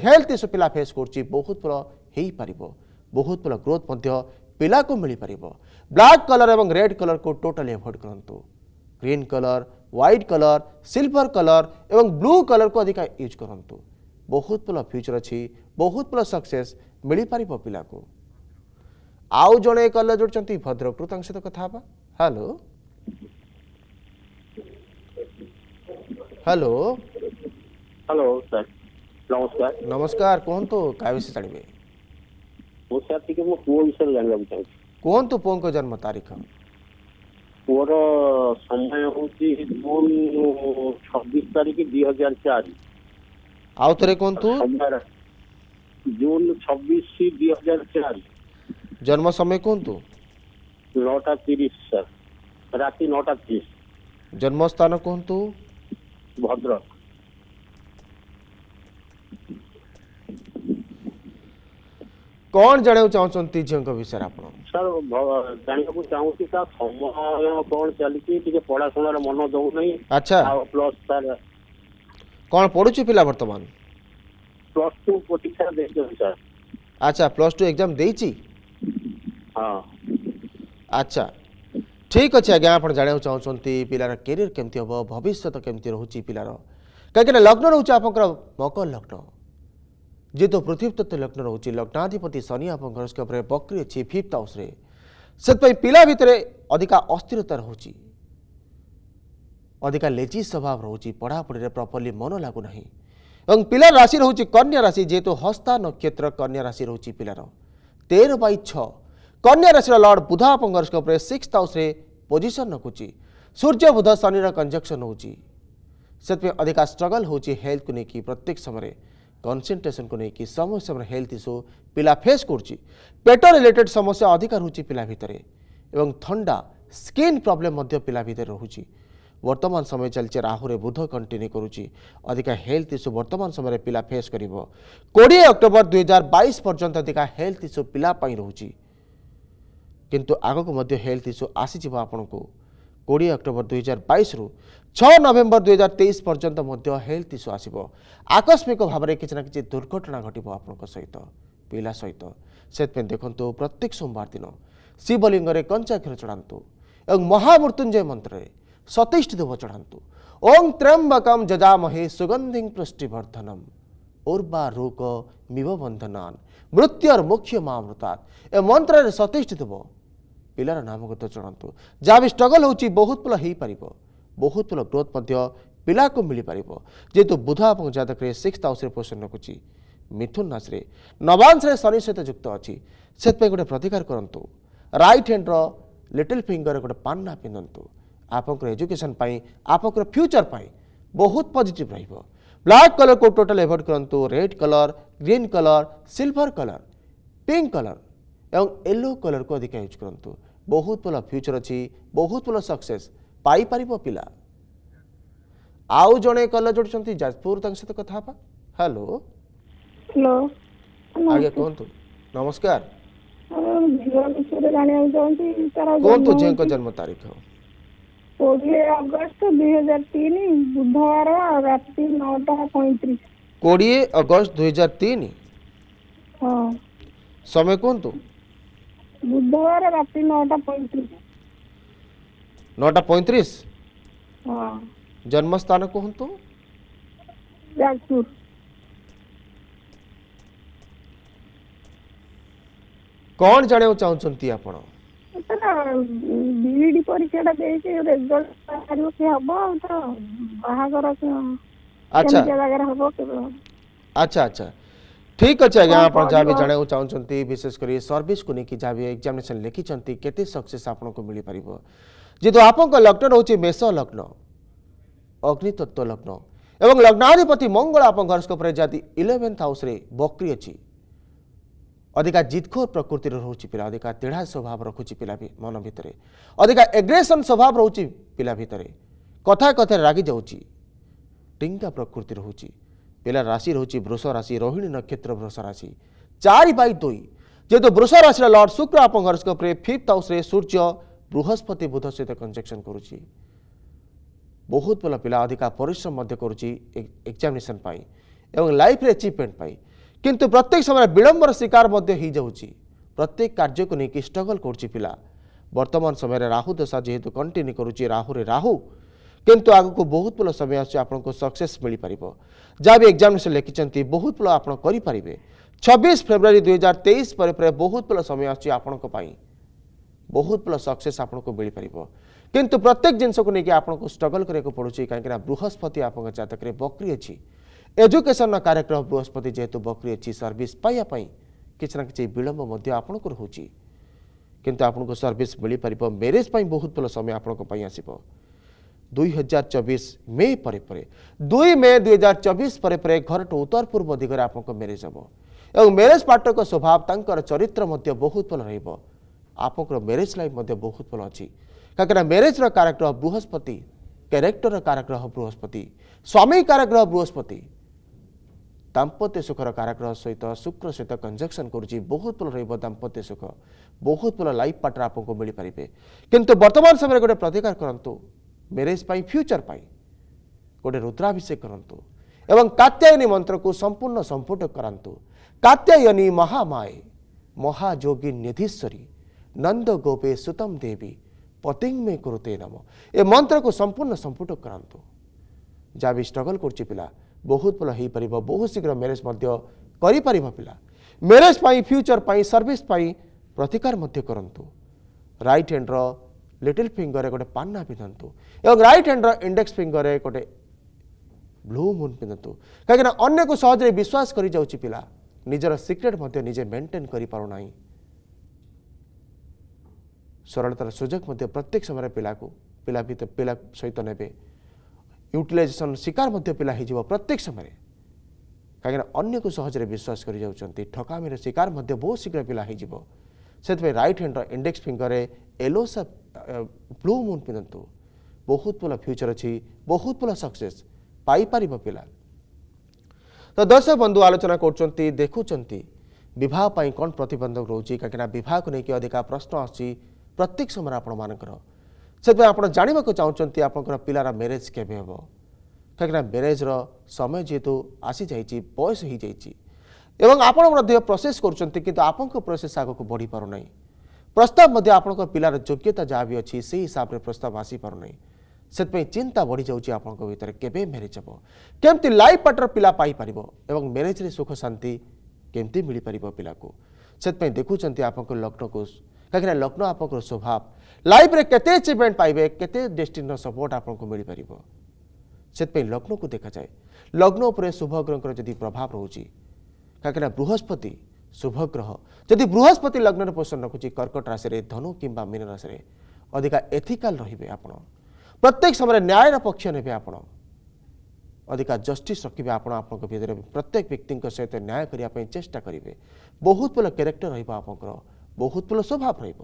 हेल्थ जु पिला फेस बहुत ग्रोथ पार ब्लाक कलर को totally avoid green colour white colour silver colour एवं ब्लू कलर को अधिका यूज करूँ बहुत भल फ्यूचर अच्छी बहुत भल सक्से मिल पार पा को आउ जड़े कलर जोड़ भद्रक रु सहित कथा हेलो हेलो हेलो सर नमस्कार नमस्कार कहतु तो क्या विषय जानवे सर टे मो पुओ विषय जन्म तारीख ପୁଅର ସମୟ ହେଉଛି ଜୁନ ଛବିଶ ତାରିଖ ଦୁଇ ହଜାର ଚାରି ଆଉ ଥରେ କୁହନ୍ତୁ ଜୁନ ଛବିଶ ଦୁଇ ହଜାର ଚାରି ଜନ୍ମ ସମୟ କୁହନ୍ତୁ ନଅଟା ତିରିଶ ସାର୍ ରାତି ନଅଟା ତିରିଶ ଜନ୍ମସ୍ଥାନ କୁହନ୍ତୁ ଭଦ୍ରକ କ'ଣ ଜାଣିବାକୁ ଚାହୁଁଛନ୍ତି ଝିଅଙ୍କ ବିଷୟରେ ଆପଣ ସାର୍ ଜାଣିବାକୁ ଚାହୁଁଛି ସାର୍ ସମୟ କ'ଣ ଚାଲିଛି ଟିକେ ପଢ଼ାଶୁଣାର ମନ ଦେଉନାହିଁ ଆଚ୍ଛା ଆଉ ପ୍ଲସ୍ ସାର୍ କ'ଣ ପଢ଼ୁଛି ପିଲା ବର୍ତ୍ତମାନ ପ୍ଲସ୍ ଟୁ ପରୀକ୍ଷା ଦେଇଛନ୍ତି ସାର୍ ଆଚ୍ଛା ପ୍ଲସ୍ ଟୁ ଏକ୍ଜାମ୍ ଦେଇଛି ହଁ ଆଚ୍ଛା ଠିକ୍ ଅଛି ଆଜ୍ଞା ଆପଣ ଜାଣିବାକୁ ଚାହୁଁଛନ୍ତି ପିଲାର କ୍ୟାରିୟର କେମିତି ହେବ ଭବିଷ୍ୟତ କେମିତି ରହୁଛି ପିଲାର କାହିଁକିନା ଲଗ୍ନ ରହୁଛି ଆପଣଙ୍କର ମକର ଲଗ୍ନ जेहेतु पृथ्वी तत्व लग्न रोच लग्नाधिपति शनि आप घरस्कोप बकरी अच्छी फिफ्थ हाउस से पा भितर अधिका अस्थिरता रोच अधिका लेजी स्वभाव रोच पढ़ापढ़ी प्रपर्ली मन लगुना और पिलार राशि रोच कन्या राशि जेहेतु हस्ता नक्षत्र कन्या राशि रोच पिलार तेर बै छ कन्या राशि लर्ड बुध आप घरस्कोप सिक्स हाउस पोजिशन रखुच सूर्य बुध शनि कंजक्शन होती अधिका स्ट्रगल होल्थ को लेकिन प्रत्येक समय କନସେନ୍ଟ୍ରେସନ୍ ନେଇକି ସମସ୍ତ ହେଲ୍ଥ ଇସ୍ୟୁ ପିଲା ଫେସ୍ କରୁଛି ପେଟ ରିଲେଟେଡ୍ ସମସ୍ୟା ଅଧିକା ରହୁଛି ପିଲା ଭିତରେ ଏବଂ ଥଣ୍ଡା ସ୍କିନ୍ ପ୍ରୋବ୍ଲେମ୍ ମଧ୍ୟ ପିଲା ଭିତରେ ରହୁଛି ବର୍ତ୍ତମାନ ସମୟ ଚାଲିଛି ରାହୁରେ ବୁଧ କଣ୍ଟିନ୍ୟୁ କରୁଛି ଅଧିକା ହେଲ୍ଥ ଇସ୍ୟୁ ବର୍ତ୍ତମାନ ସମୟରେ ପିଲା ଫେସ୍ କରିବ କୋଡ଼ିଏ ଅକ୍ଟୋବର ଦୁଇହଜାର ବାଇଶ ପର୍ଯ୍ୟନ୍ତ ଅଧିକା ହେଲ୍ଥ ଇସ୍ୟୁ ପିଲା ପାଇଁ ରହୁଛି କିନ୍ତୁ ଆଗକୁ ମଧ୍ୟ ହେଲ୍ଥ ଇସ୍ୟୁ ଆସିଯିବ ଆପଣଙ୍କୁ କୋଡ଼ିଏ ଅକ୍ଟୋବର ଦୁଇହଜାର ବାଇଶରୁ ଛଅ ନଭେମ୍ବର ଦୁଇହଜାର ତେଇଶ ପର୍ଯ୍ୟନ୍ତ ମଧ୍ୟ ହେଲ୍ଥ ଇସ୍ୟୁ ଆସିବ ଆକସ୍ମିକ ଭାବରେ କିଛି ନା କିଛି ଦୁର୍ଘଟଣା ଘଟିବ ଆପଣଙ୍କ ସହିତ ପିଲା ସହିତ ସେଥିପାଇଁ ଦେଖନ୍ତୁ ପ୍ରତ୍ୟେକ ସୋମବାର ଦିନ ଶିବଲିଙ୍ଗରେ କଞ୍ଚା କ୍ଷୀର ଚଢ଼ାନ୍ତୁ ଏବଂ ମହାମୃତ୍ୟୁଞ୍ଜୟ ମନ୍ତ୍ରରେ ସତେଇଶଟି ଧୂପ ଚଢ଼ାନ୍ତୁ ଓଂ ତ୍ରୟମ୍ବକମ୍ ଯଜାମହେ ସୁଗନ୍ଧିଂ ପୃଷ୍ଟିବର୍ଦ୍ଧନମ୍ ଉର୍ବା ରୋଗ ମିବ ବନ୍ଧନାନ୍ ମୃତ୍ୟୁର ମୁଖ୍ୟ ମାମୃତାତ୍ ଏ ମନ୍ତ୍ରରେ ସତେଇଶଟି ଧୂପ ପିଲାର ନାମଗତ ଜଣାନ୍ତୁ ଯାହା ବି ଷ୍ଟ୍ରଗଲ୍ ହେଉଛି ବହୁତ ଭଲ ହୋଇପାରିବ ବହୁତ ଭଲ ଗ୍ରୋଥ୍ ମଧ୍ୟ ପିଲାକୁ ମିଳିପାରିବ ଯେହେତୁ ବୁଧ ଏବଂ ଜାତକରେ ସିକ୍ସ ହାଉସ୍ରେ ପୋଷଣ ରଖୁଛି ମିଥୁନ ରାଶିରେ ନବାଂଶରେ ଶନି ସହିତ ଯୁକ୍ତ ଅଛି ସେଥିପାଇଁ ଗୋଟେ ପ୍ରତିକାର କରନ୍ତୁ ରାଇଟ୍ ହ୍ୟାଣ୍ଡର ଲିଟିଲ୍ ଫିଙ୍ଗର ଗୋଟେ ପାନ୍ନା ପିନ୍ଧନ୍ତୁ ଆପଣଙ୍କର ଏଜୁକେସନ୍ ପାଇଁ ଆପଣଙ୍କର ଫ୍ୟୁଚର୍ ପାଇଁ ବହୁତ ପଜିଟିଭ୍ ରହିବ ବ୍ଲାକ୍ କଲର୍କୁ ଟୋଟାଲ୍ ଏଭଏଡ଼୍ କରନ୍ତୁ red colour green colour silver colour pink colour ଏବଂ ୟେଲୋ କଲର୍କୁ ଅଧିକା ୟୁଜ୍ କରନ୍ତୁ ବହୁତ ଭଲ ଫ୍ୟୁଚର୍ ଅଛି ବହୁତ ଭଲ ସକ୍ସେସ୍ ପାଇପାରିବ ପିଲା ଆଉ ଜଣେ କଲର୍ ଯୋଡ଼ିଛନ୍ତି ଯାଜପୁର ତାଙ୍କ ସହିତ କଥା ହେବା ହ୍ୟାଲୋ ଆଜ୍ଞା କୁହନ୍ତୁ ନମସ୍କାର କୁହନ୍ତୁ ଝିଅଙ୍କ ଜନ୍ମ ତାରିଖ କୋଡ଼ିଏ ଅଗଷ୍ଟ ଦୁଇ ହଜାର ତିନି ବୁଧବାର ରାତି ନଅଟା ପଇଁତିରିଶ କୋଡ଼ିଏ ଅଗଷ୍ଟ ଦୁଇ ହଜାର ତିନି ସମୟ କୁହନ୍ତୁ बुधवार रात्रि नौटा पैंतीस नौटा पैंतीस हाँ जन्म स्थान कहतु जाजपुर कौन जाना चाहते आप ବିଇଡି ପରୀକ୍ଷାଟା ଦେଇଛି ରେଜଲ୍ଟ ବାହାରିବ କି ହବ ତ ବାହାଘର ଆଚ୍ଛା ଜାଗାରେ ହବ କେବେ ଆଚ୍ଛା ଆଚ୍ଛା ठीक अच्छे आज आप जहाँ भी जाना चाहते विशेषकर सर्विस को लेकिन जहाँ भी एक्जामेसन लिखी के सक्से आपको मिल पार जीत आप लग्न रोचे मेष लग्न अग्नितत्व लग्न एवं लग्नाधिपति मंगल आप घर स्कोप इलेवेन्थ हाउस बकरी अच्छी अधिका जिदखोर प्रकृति रोचे पिला अधिका तेढ़ा स्वभाव रखुच्छ पिला मन भितर अधिका एग्रेसन स्वभाव रोचे पिला भितर कथा कथा रागि जाऊँगी टिंका प्रकृति रोची বেলা রাশি রহুচি বৃষ রাশি রোহিণী নক্ষত্র বৃষ রাশি 4/2 জেতো বৃষ রাশি লর্ড শুক্র আপন ঘরসকপরে ফिफ्थ হাউস রে সূর্য বৃহস্পতি বুধ সহিত কনজাংশন করুচি বহুত বেলা pila অধিকা পরিশ্রম মধ্যে করুচি এক এক্সামিনেশন পাই এবং লাইফ রে অ্যাচিভমেন্ট পাই কিন্তু প্রত্যেক সময় বিলম্বর শিকার মধ্যে হেই যাওচি প্রত্যেক কার্যক নেকি স্ট্রাগল করুচি pila বর্তমান সময় রে রাহু দশা জেহেতু কন্টিনিউ করুচি রাহুরে রাহু କିନ୍ତୁ ଆଗକୁ ବହୁତ ଭଲ ସମୟ ଆସୁଛି ଆପଣଙ୍କୁ ସକ୍ସେସ୍ ମିଳିପାରିବ ଯାହା ବି ଏକ୍ଜାମିନେସନ୍ ଲେଖିଛନ୍ତି ବହୁତ ଭଲ ଆପଣ କରିପାରିବେ ଛବିଶ ଫେବୃଆରୀ ଦୁଇହଜାର ତେଇଶ ପରେ ପରେ ବହୁତ ଭଲ ସମୟ ଆସୁଛି ଆପଣଙ୍କ ପାଇଁ ବହୁତ ଭଲ ସକ୍ସେସ୍ ଆପଣଙ୍କୁ ମିଳିପାରିବ କିନ୍ତୁ ପ୍ରତ୍ୟେକ ଜିନିଷକୁ ନେଇକି ଆପଣଙ୍କୁ ଷ୍ଟ୍ରଗଲ୍ କରିବାକୁ ପଡ଼ୁଛି କାହିଁକିନା ବୃହସ୍ପତି ଆପଣଙ୍କ ଜାତକରେ ବକ୍ରି ଅଛି ଏଜୁକେସନ୍ର କାର୍ୟକ୍ରମ ବୃହସ୍ପତି ଯେହେତୁ ବକ୍ରି ଅଛି ସର୍ଭିସ୍ ପାଇବା ପାଇଁ କିଛି ନା କିଛି ବିଳମ୍ବ ମଧ୍ୟ ଆପଣଙ୍କୁ ରହୁଛି କିନ୍ତୁ ଆପଣଙ୍କୁ ସର୍ଭିସ୍ ମିଳିପାରିବ ମ୍ୟାରେଜ୍ ପାଇଁ ବହୁତ ଭଲ ସମୟ ଆପଣଙ୍କ ପାଇଁ ଆସିବ দুই হাজার চবিশ মে পরে পরে দুই মে দুই হাজার চবিশ পরে পরে ঘরটো উত্তর পূর্ব দিগরে আপনার ম্যারেজ হব এবং ম্যারেজ পার্টনর স্বভাব তাঁর চরিত্র মধ্যে বহুত ভাল রহব আপনার ম্যারেজ লাইফ মধ্যে বহুত ভাল অছি কারণ ম্যারেজর কারাগ্রহ বৃহস্পতি ক্যারেক্টর কারাগ্রহ বৃহস্পতি স্বামী কারাগ্রহ বৃহস্পতি ଦାମ୍ପତ୍ୟ ସୁଖର କାରାଗ୍ରହ ସହିତ ଶୁକ୍ର ସହିତ କଞ୍ଜକ୍ସନ୍ କରୁଛି ବହୁତ ଭଲ ରହିବ ଦାମ୍ପତ୍ୟ ସୁଖ ବହୁତ ଭଲ ଲାଇଫ୍ ପାର୍ଟନର ଆପଣଙ୍କୁ ମିଳିପାରିବେ କିନ୍ତୁ ବର୍ତ୍ତମାନ ସମୟରେ ଗୋଟେ ପ୍ରତିକାର କରନ୍ତୁ ମ୍ୟାରେଜ୍ ପାଇଁ ଫ୍ୟୁଚର୍ ପାଇଁ ଗୋଟେ ରୁଦ୍ରାଭିଷେକ କରନ୍ତୁ ଏବଂ କାତ୍ୟାୟନୀ ମନ୍ତ୍ରକୁ ସମ୍ପୂର୍ଣ୍ଣ ସମ୍ପୁଟ କରାନ୍ତୁ କାତ୍ୟାୟନୀ ମହାମାଏ ମହାଯୋଗୀ ନିଧୀଶ୍ୱରୀ ନନ୍ଦ ଗୋପେ ସୁତମ ଦେବୀ ପତିଙ୍ଗମେ କରୁତେ ନମ ଏ ମନ୍ତ୍ରକୁ ସମ୍ପୂର୍ଣ୍ଣ ସମ୍ପୁଟ କରାନ୍ତୁ ଯାହା ବି ଷ୍ଟ୍ରଗଲ୍ କରୁଛି ପିଲା ବହୁତ ଭଲ ହେଇପାରିବ ବହୁତ ଶୀଘ୍ର ମ୍ୟାରେଜ୍ ମଧ୍ୟ କରିପାରିବ ପିଲା ମ୍ୟାରେଜ୍ ପାଇଁ ଫ୍ୟୁଚର୍ ପାଇଁ ସର୍ଭିସ୍ ପାଇଁ ପ୍ରତିକାର ମଧ୍ୟ କରନ୍ତୁ ରାଇଟ୍ ହ୍ୟାଣ୍ଡର लिटिल फिंगर गोटे पान्ना पिंधतु और रईट हैंड इंडेक्स फिंगर गोटे ब्लू मुन पिंधतु कहीं अन्न को सहजे विश्वास कर पिला निजर सिक्रेट निजे मेन्टेन करना सरलतार सुजोग प्रत्येक समय पिला को पिला पिला सहित ने यूटिलाइजेसन शिकार पिला प्रत्येक समय कहीं अगर को सहजे विश्वास कर ठकामी शिकार बहुत शीघ्र पिला हो रईट हैंड इंडेक्स फिंगर एलोसा ବ୍ଲୁ ମୁନ୍ ପିନ୍ଧନ୍ତୁ ବହୁତ ଭଲ ଫ୍ୟୁଚର୍ ଅଛି ବହୁତ ଭଲ ସକ୍ସେସ୍ ପାଇପାରିବ ପିଲା ତ ଦର୍ଶକ ବନ୍ଧୁ ଆଲୋଚନା କରୁଛନ୍ତି ଦେଖୁଛନ୍ତି ବିବାହ ପାଇଁ କ'ଣ ପ୍ରତିବନ୍ଧକ ରହୁଛି କାହିଁକିନା ବିବାହକୁ ନେଇକି ଅଧିକା ପ୍ରଶ୍ନ ଆସୁଛି ପ୍ରତ୍ୟେକ ସମୟରେ ଆପଣମାନଙ୍କର ସେଥିପାଇଁ ଆପଣ ଜାଣିବାକୁ ଚାହୁଁଛନ୍ତି ଆପଣଙ୍କର ପିଲାର ମ୍ୟାରେଜ୍ କେବେ ହେବ କାହିଁକିନା ମ୍ୟାରେଜ୍ର ସମୟ ଯେହେତୁ ଆସିଯାଇଛି ବୟସ ହୋଇଯାଇଛି ଏବଂ ଆପଣ ମଧ୍ୟ ପ୍ରୋସେସ୍ କରୁଛନ୍ତି କିନ୍ତୁ ଆପଣଙ୍କ ପ୍ରୋସେସ୍ ଆଗକୁ ବଢ଼ିପାରୁନାହିଁ ପ୍ରସ୍ତାବ ମଧ୍ୟ ଆପଣଙ୍କ ପିଲାର ଯୋଗ୍ୟତା ଯାହା ବି ଅଛି ସେହି ହିସାବରେ ପ୍ରସ୍ତାବ ଆସିପାରୁନାହିଁ ସେଥିପାଇଁ ଚିନ୍ତା ବଢ଼ିଯାଉଛି ଆପଣଙ୍କ ଭିତରେ କେବେ ମ୍ୟାରେଜ୍ ହେବ କେମିତି ଲାଇଫ୍ ପାର୍ଟନର ପିଲା ପାଇପାରିବ ଏବଂ ମ୍ୟାରେଜ୍ରେ ସୁଖ ଶାନ୍ତି କେମିତି ମିଳିପାରିବ ପିଲାକୁ ସେଥିପାଇଁ ଦେଖୁଛନ୍ତି ଆପଣଙ୍କ ଲଗ୍ନକୁ କାହିଁକିନା ଲଗ୍ନ ଆପଣଙ୍କର ସ୍ୱଭାବ ଲାଇଫ୍ରେ କେତେ ଆଚିଭମେଣ୍ଟ ପାଇବେ କେତେ ଡେଷ୍ଟିନ୍ର ସପୋର୍ଟ ଆପଣଙ୍କୁ ମିଳିପାରିବ ସେଥିପାଇଁ ଲଗ୍ନକୁ ଦେଖାଯାଏ ଲଗ୍ନ ଉପରେ ଶୁଭ ଗ୍ରହଙ୍କର ଯଦି ପ୍ରଭାବ ରହୁଛି କାହିଁକିନା ବୃହସ୍ପତି ଶୁଭ ଗ୍ରହ ଯଦି ବୃହସ୍ପତି ଲଗ୍ନରେ ପୋଷଣ ରଖୁଛି କର୍କଟ ରାଶିରେ ଧନୁ କିମ୍ବା ମୀନ ରାଶିରେ ଅଧିକା ଏଥିକାଲ ରହିବେ ଆପଣ ପ୍ରତ୍ୟେକ ସମୟରେ ନ୍ୟାୟର ପକ୍ଷ ନେବେ ଆପଣ ଅଧିକା ଜଷ୍ଟିସ୍ ରଖିବେ ଆପଣ ଆପଣଙ୍କ ଭିତରେ ପ୍ରତ୍ୟେକ ବ୍ୟକ୍ତିଙ୍କ ସହିତ ନ୍ୟାୟ କରିବା ପାଇଁ ଚେଷ୍ଟା କରିବେ ବହୁତ ଭଲ କ୍ୟାରେକ୍ଟର ରହିବ ଆପଣଙ୍କର ବହୁତ ଭଲ ସ୍ୱଭାବ ରହିବ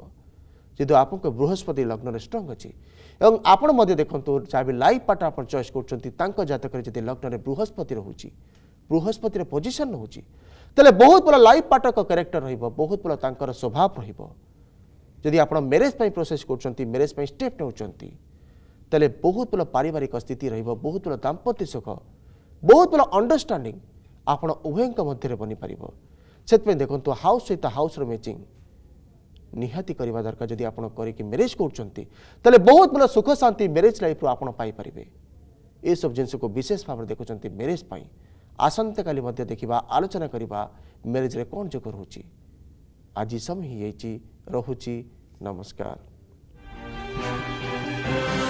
যেহেতু আপনার বৃহস্পতি লগ্নরে স্ট্রং অছি এবং আপনার মধ্যে দেখুন যা বি লাইফ পার্টনার আপনার চয়েস করছেন তাঁর জাতকরে যদি লগ্নরে বৃহস্পতি রয়েছে বৃহস্পতির পজিশন রয়েছে ତାହେଲେ ବହୁତ ଭଲ ଲାଇଫ୍ ପାର୍ଟନରଙ୍କ କ୍ୟାରେକ୍ଟର ରହିବ ବହୁତ ଭଲ ତାଙ୍କର ସ୍ୱଭାବ ରହିବ ଯଦି ଆପଣ ମ୍ୟାରେଜ୍ ପାଇଁ ପ୍ରୋସେସ୍ କରୁଛନ୍ତି ମ୍ୟାରେଜ୍ ପାଇଁ ଷ୍ଟେପ୍ ନେଉଛନ୍ତି ତାହେଲେ ବହୁତ ଭଲ ପାରିବାରିକ ସ୍ଥିତି ରହିବ ବହୁତ ଭଲ ଦାମ୍ପତ୍ୟ ସୁଖ ବହୁତ ଭଲ ଅଣ୍ଡରଷ୍ଟାଣ୍ଡିଂ ଆପଣ ଉଭୟଙ୍କ ମଧ୍ୟରେ ବନିପାରିବ ସେଥିପାଇଁ ଦେଖନ୍ତୁ ହାଉସ୍ ସହିତ ହାଉସ୍ର ମ୍ୟାଚିଂ ନିହାତି କରିବା ଦରକାର ଯଦି ଆପଣ କରିକି ମ୍ୟାରେଜ୍ କରୁଛନ୍ତି ତାହେଲେ ବହୁତ ଭଲ ସୁଖ ଶାନ୍ତି ମ୍ୟାରେଜ୍ ଲାଇଫ୍ରୁ ଆପଣ ପାଇପାରିବେ ଏସବୁ ଜିନିଷକୁ ବିଶେଷ ଭାବରେ ଦେଖୁଛନ୍ତି ମ୍ୟାରେଜ୍ ପାଇଁ ଆସନ୍ତାକାଲି ମଧ୍ୟ ଦେଖିବା ଆଲୋଚନା କରିବା ମ୍ୟାରେଜ୍ରେ କ'ଣ ଯୋଗ ରହୁଛି ଆଜି ସମୟ ହୋଇଯାଇଛି ରହୁଛି ନମସ୍କାର Thank you.